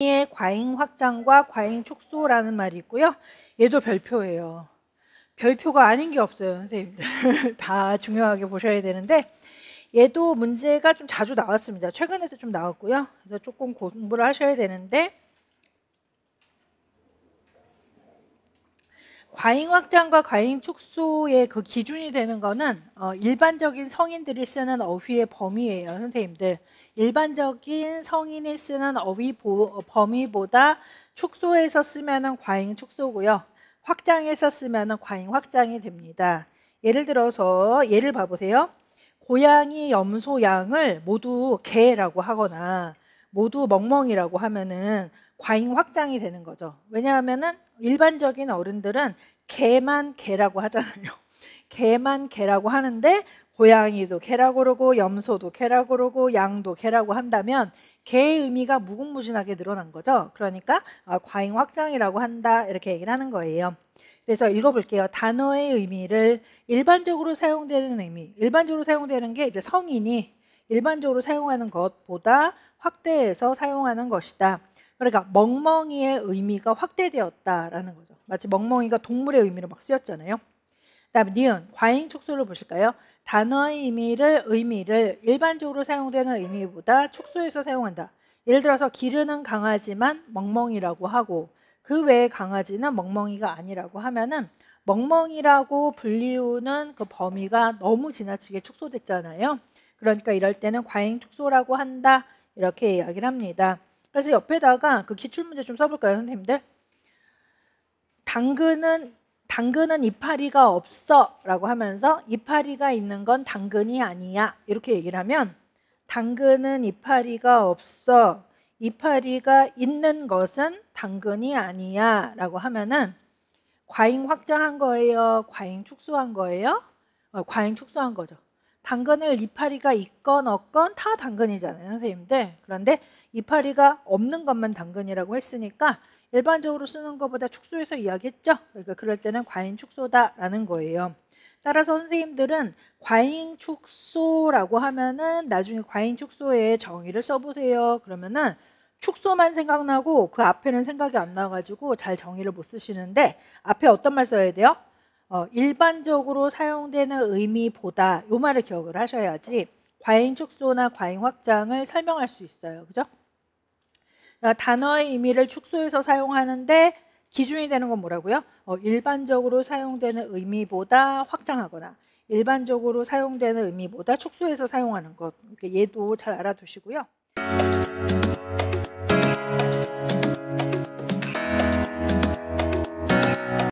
의 예, 과잉 확장과 과잉 축소라는 말이 있고요. 얘도 별표예요. 별표가 아닌 게 없어요, 선생님들. 다 중요하게 보셔야 되는데 얘도 문제가 좀 자주 나왔습니다. 최근에도 좀 나왔고요. 그래서 조금 공부를 하셔야 되는데 과잉 확장과 과잉 축소의 그 기준이 되는 거는 어, 일반적인 성인들이 쓰는 어휘의 범위예요, 선생님들. 일반적인 성인이 쓰는 어휘 어, 범위보다 축소해서 쓰면은 과잉 축소고요. 확장해서 쓰면은 과잉 확장이 됩니다. 예를 들어서 예를 봐보세요. 고양이, 염소, 양을 모두 개라고 하거나 모두 멍멍이라고 하면은 과잉 확장이 되는 거죠. 왜냐하면은 일반적인 어른들은 개만 개라고 하잖아요. 개만 개라고 하는데 고양이도 개라고 그러고 염소도 개라고 그러고 양도 개라고 한다면 개의 의미가 무궁무진하게 늘어난 거죠. 그러니까 아, 과잉 확장이라고 한다 이렇게 얘기를 하는 거예요. 그래서 읽어볼게요. 단어의 의미를 일반적으로 사용되는 의미, 일반적으로 사용되는 게 이제 성인이 일반적으로 사용하는 것보다 확대해서 사용하는 것이다. 그러니까 멍멍이의 의미가 확대되었다라는 거죠. 마치 멍멍이가 동물의 의미로 막 쓰였잖아요. 다 니은 과잉 축소를 보실까요? 단어의 의미를 의미를 일반적으로 사용되는 의미보다 축소해서 사용한다. 예를 들어서 기르는 강아지만 멍멍이라고 하고 그 외의 강아지는 멍멍이가 아니라고 하면은 멍멍이라고 불리우는 그 범위가 너무 지나치게 축소됐잖아요. 그러니까 이럴 때는 과잉 축소라고 한다 이렇게 이야기를 합니다. 그래서 옆에다가 그 기출문제 좀 써볼까요 선생님들? 당근은 당근은 이파리가 없어 라고 하면서 이파리가 있는 건 당근이 아니야 이렇게 얘기를 하면 당근은 이파리가 없어 이파리가 있는 것은 당근이 아니야 라고 하면은 과잉 확장한 거예요 과잉 축소한 거예요 어, 과잉 축소한 거죠 당근을 이파리가 있건 없건 다 당근이잖아요 선생님들 그런데 이파리가 없는 것만 당근이라고 했으니까 일반적으로 쓰는 것보다 축소해서 이야기했죠. 그러니까 그럴 때는 과잉 축소다라는 거예요. 따라서 선생님들은 과잉 축소라고 하면은 나중에 과잉 축소의 정의를 써보세요. 그러면은 축소만 생각나고 그 앞에는 생각이 안 나가지고 잘 정의를 못 쓰시는데 앞에 어떤 말 써야 돼요? 어, 일반적으로 사용되는 의미보다 요 말을 기억을 하셔야지 과잉 축소나 과잉 확장을 설명할 수 있어요. 그죠? 어, 단어의 의미를 축소해서 사용하는데 기준이 되는 건 뭐라고요? 어, 일반적으로 사용되는 의미보다 확장하거나 일반적으로 사용되는 의미보다 축소해서 사용하는 것. 얘도 잘 알아두시고요.